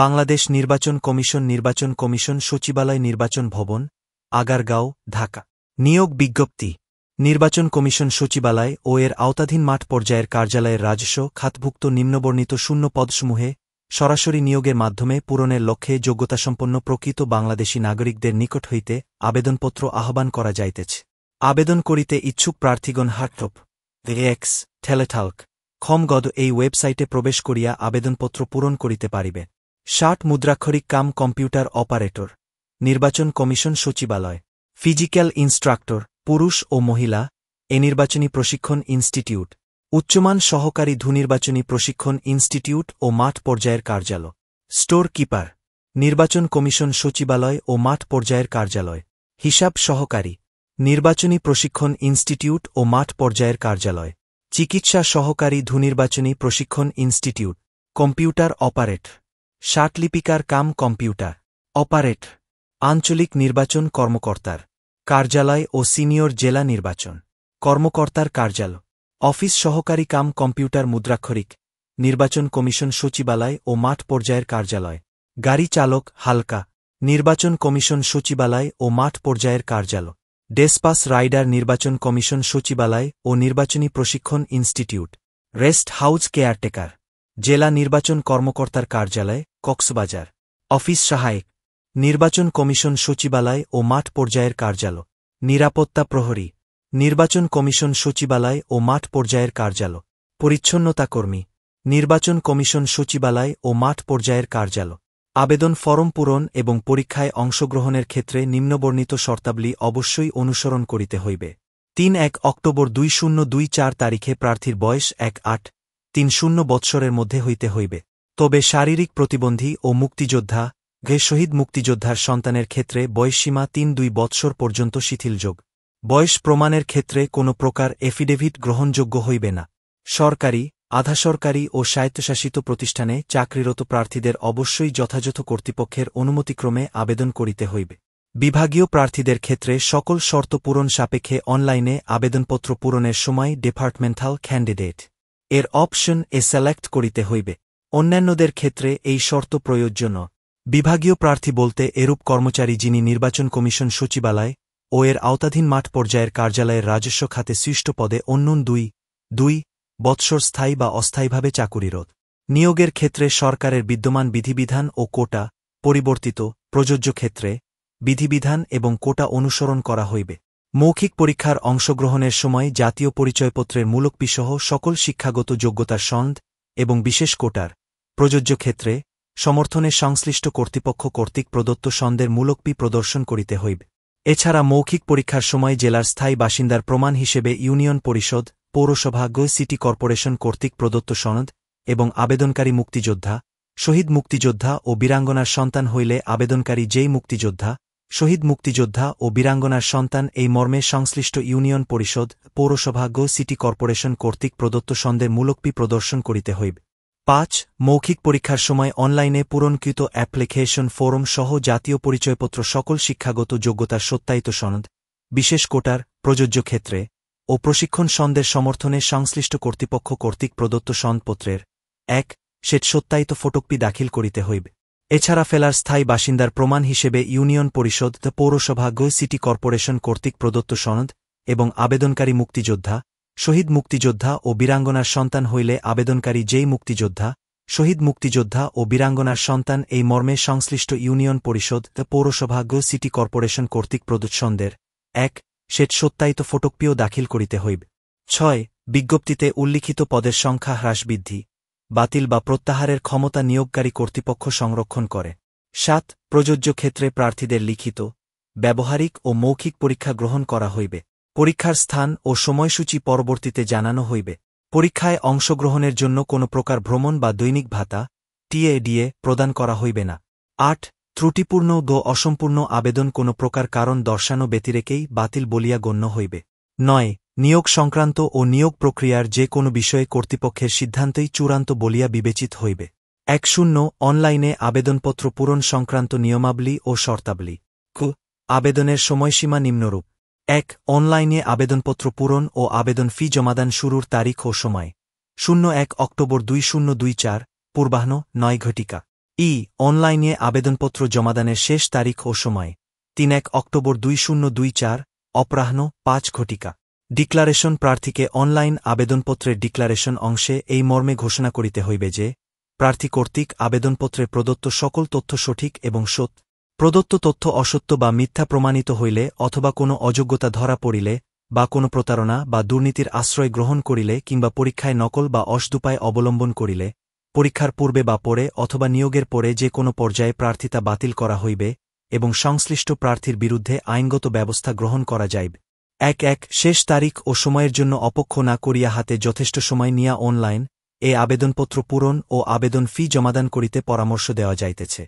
বাংলাদেশ নির্বাচন কমিশন নির্বাচন কমিশন সচিবালয় নির্বাচন ভবন আগারগাঁও ঢাকা নিয়োগ বিজ্ঞপ্তি নির্বাচন কমিশন সচিবালয় ও এর আওতাধীন মাঠ পর্যায়ের কার্যালয়ের রাজস্ব খাতভুক্ত নিম্নবর্ণিত শূন্য পদসমূহে সরাসরি নিয়োগের মাধ্যমে পূরণের লক্ষ্যে যোগ্যতাসম্পন্ন প্রকৃত বাংলাদেশী নাগরিকদের নিকট হইতে আবেদনপত্র আহ্বান করা যাইতেছে আবেদন করিতে ইচ্ছুক প্রার্থীগণ হার্টপ এক্স ঠেলেঠাল্ক খমগদ এই ওয়েবসাইটে প্রবেশ করিয়া আবেদনপত্র পূরণ করিতে পারিবে ষাট মুদ্রাক্ষরিক কাম কম্পিউটার অপারেটর নির্বাচন কমিশন সচিবালয় ফিজিক্যাল ইনস্ট্রাক্টর পুরুষ ও মহিলা এ নির্বাচনী প্রশিক্ষণ ইনস্টিটিউট উচ্চমান সহকারী ধুনির্বাচনী প্রশিক্ষণ ইনস্টিটিউট ও মাঠ পর্যায়ের কার্যালয় স্টোর কিপার নির্বাচন কমিশন সচিবালয় ও মাঠ পর্যায়ের কার্যালয় হিসাব সহকারী নির্বাচনী প্রশিক্ষণ ইনস্টিটিউট ও মাঠ পর্যায়ের কার্যালয় চিকিৎসা সহকারী ধুনির্বাচনী প্রশিক্ষণ ইনস্টিটিউট কম্পিউটার অপারেট শাটলিপিকার কাম কম্পিউটার অপারেট আঞ্চলিক নির্বাচন কর্মকর্তার কার্যালয় ও সিনিয়র জেলা নির্বাচন কর্মকর্তার কার্যালয় অফিস সহকারী কাম কম্পিউটার মুদ্রাক্ষরিক নির্বাচন কমিশন সচিবালয় ও মাঠ পর্যায়ের কার্যালয় গাড়ি চালক হালকা নির্বাচন কমিশন সচিবালয় ও মাঠ পর্যায়ের কার্যালয় ডেসপাস রাইডার নির্বাচন কমিশন সচিবালয় ও নির্বাচনী প্রশিক্ষণ ইনস্টিটিউট রেস্ট হাউস কেয়ারটেকার জেলা নির্বাচন কর্মকর্তার কার্যালয় কক্সবাজার অফিস সহায়ক নির্বাচন কমিশন সচিবালয় ও মাঠ পর্যায়ের কার্যালয় নিরাপত্তা প্রহরী নির্বাচন কমিশন সচিবালয় ও মাঠ পর্যায়ের কার্যালয় পরিচ্ছন্নতা কর্মী নির্বাচন কমিশন সচিবালয় ও মাঠ পর্যায়ের কার্যালয় আবেদন ফরম পূরণ এবং পরীক্ষায় অংশগ্রহণের ক্ষেত্রে নিম্নবর্ণিত শর্তাবলী অবশ্যই অনুসরণ করিতে হইবে তিন এক অক্টোবর দুই শূন্য দুই চার তারিখে প্রার্থীর বয়স এক আট তিন শূন্য বৎসরের মধ্যে হইতে হইবে তবে শারীরিক প্রতিবন্ধী ও মুক্তিযোদ্ধা ঘে শহীদ মুক্তিযোদ্ধার সন্তানের ক্ষেত্রে বয়সসীমা তিন দুই বৎসর পর্যন্ত শিথিলযোগ বয়স প্রমাণের ক্ষেত্রে কোনো প্রকার এফিডেভিট গ্রহণযোগ্য হইবে না সরকারি আধা সরকারি ও স্বায়ত্তশাসিত প্রতিষ্ঠানে চাকরিরত প্রার্থীদের অবশ্যই যথাযথ কর্তৃপক্ষের অনুমতিক্রমে আবেদন করিতে হইবে বিভাগীয় প্রার্থীদের ক্ষেত্রে সকল শর্ত পূরণ সাপেক্ষে অনলাইনে আবেদনপত্র পূরণের সময় ডিপার্টমেন্টাল ক্যান্ডিডেট এর অপশন এ সিলেক্ট করিতে হইবে অন্যান্যদের ক্ষেত্রে এই শর্ত প্রয়োজ্য বিভাগীয় প্রার্থী বলতে এরূপ কর্মচারী যিনি নির্বাচন কমিশন সচিবালয় ও এর আওতাধীন মাঠ পর্যায়ের কার্যালয়ের রাজস্ব খাতে সৃষ্ট পদে অন্যন দুই দুই বৎসর স্থায়ী বা অস্থায়ীভাবে চাকুরিরত নিয়োগের ক্ষেত্রে সরকারের বিদ্যমান বিধিবিধান ও কোটা পরিবর্তিত প্রযোজ্য ক্ষেত্রে বিধিবিধান এবং কোটা অনুসরণ করা হইবে মৌখিক পরীক্ষার অংশগ্রহণের সময় জাতীয় পরিচয়পত্রের মূলকপিসহ সকল শিক্ষাগত যোগ্যতার সন্দ এবং বিশেষ কোটার প্রযোজ্য ক্ষেত্রে সমর্থনে সংশ্লিষ্ট কর্তৃপক্ষ কর্তৃক প্রদত্ত সন্দের মূলকপি প্রদর্শন করিতে হইবে এছাড়া মৌখিক পরীক্ষার সময় জেলার স্থায়ী বাসিন্দার প্রমাণ হিসেবে ইউনিয়ন পরিষদ পৌরসভা গ সিটি কর্পোরেশন কর্তৃক প্রদত্ত সনদ এবং আবেদনকারী মুক্তিযোদ্ধা শহীদ মুক্তিযোদ্ধা ও বীরাঙ্গনার সন্তান হইলে আবেদনকারী যেই মুক্তিযোদ্ধা শহীদ মুক্তিযোদ্ধা ও বীরাঙ্গনার সন্তান এই মর্মে সংশ্লিষ্ট ইউনিয়ন পরিষদ পৌরসভা গো সিটি কর্পোরেশন কর্তৃক প্রদত্ত সন্দেহ মূলকপি প্রদর্শন করিতে হইবে পাঁচ মৌখিক পরীক্ষার সময় অনলাইনে পূরণকৃত অ্যাপ্লিকেশন ফোরম সহ জাতীয় পরিচয়পত্র সকল শিক্ষাগত যোগ্যতার সত্যায়িত সনদ বিশেষ কোটার প্রযোজ্য ক্ষেত্রে ও প্রশিক্ষণ সন্দের সমর্থনে সংশ্লিষ্ট কর্তৃপক্ষ কর্তৃক প্রদত্ত সনদপত্রের এক সেট সত্যায়িত ফটোকপি দাখিল করিতে হইবে এছাড়া ফেলার স্থায়ী বাসিন্দার প্রমাণ হিসেবে ইউনিয়ন পরিষদ দ্য পৌরসভা গো সিটি কর্পোরেশন কর্তৃক প্রদত্ত সনদ এবং আবেদনকারী মুক্তিযোদ্ধা শহীদ মুক্তিযোদ্ধা ও বীরাঙ্গনার সন্তান হইলে আবেদনকারী যেই মুক্তিযোদ্ধা শহীদ মুক্তিযোদ্ধা ও বীরাঙ্গনার সন্তান এই মর্মে সংশ্লিষ্ট ইউনিয়ন পরিষদ পৌরসভা গো সিটি কর্পোরেশন কর্তৃক প্রদূষণদের এক সেট সত্যায়িত ফটকপিও দাখিল করিতে হইব ছয় বিজ্ঞপ্তিতে উল্লিখিত পদের সংখ্যা হ্রাস বৃদ্ধি বাতিল বা প্রত্যাহারের ক্ষমতা নিয়োগকারী কর্তৃপক্ষ সংরক্ষণ করে সাত প্রযোজ্য ক্ষেত্রে প্রার্থীদের লিখিত ব্যবহারিক ও মৌখিক পরীক্ষা গ্রহণ করা হইবে পরীক্ষার স্থান ও সময়সূচি পরবর্তীতে জানানো হইবে পরীক্ষায় অংশগ্রহণের জন্য কোনো প্রকার ভ্রমণ বা দৈনিক ভাতা টিএডিএ প্রদান করা হইবে না আট ত্রুটিপূর্ণ ও অসম্পূর্ণ আবেদন কোনো প্রকার কারণ দর্শানো ব্যতিরেকেই বাতিল বলিয়া গণ্য হইবে নয় নিয়োগ সংক্রান্ত ও নিয়োগ প্রক্রিয়ার যে কোনো বিষয়ে কর্তৃপক্ষের সিদ্ধান্তই চূড়ান্ত বলিয়া বিবেচিত হইবে এক শূন্য অনলাইনে আবেদনপত্র পূরণ সংক্রান্ত নিয়মাবলী ও শর্তাবলী কু আবেদনের সময়সীমা নিম্নরূপ এক অনলাইনে আবেদনপত্র পূরণ ও আবেদন ফি জমাদান শুরুর তারিখ ও সময় শূন্য এক অক্টোবর দুই শূন্য দুই চার পূর্বাহ্ন নয় ঘটিকা ই অনলাইনে আবেদনপত্র জমাদানের শেষ তারিখ ও সময় তিন এক অক্টোবর দুই শূন্য দুই চার অপরাহ্ন পাঁচ ঘটিকা ডিক্লারেশন প্রার্থীকে অনলাইন আবেদনপত্রের ডিক্লারেশন অংশে এই মর্মে ঘোষণা করিতে হইবে যে প্রার্থী কর্তৃক আবেদনপত্রে প্রদত্ত সকল তথ্য সঠিক এবং সত্য প্রদত্ত তথ্য অসত্য বা মিথ্যা প্রমাণিত হইলে অথবা কোনো অযোগ্যতা ধরা পড়িলে বা কোনো প্রতারণা বা দুর্নীতির আশ্রয় গ্রহণ করিলে কিংবা পরীক্ষায় নকল বা অসদুপায় অবলম্বন করিলে পরীক্ষার পূর্বে বা পরে অথবা নিয়োগের পরে যে কোনো পর্যায়ে প্রার্থিতা বাতিল করা হইবে এবং সংশ্লিষ্ট প্রার্থীর বিরুদ্ধে আইনগত ব্যবস্থা গ্রহণ করা যাইবে এক এক শেষ তারিখ ও সময়ের জন্য অপক্ষ না করিয়া হাতে যথেষ্ট সময় নিয়া অনলাইন এ আবেদনপত্র পূরণ ও আবেদন ফি জমাদান করিতে পরামর্শ দেওয়া যাইতেছে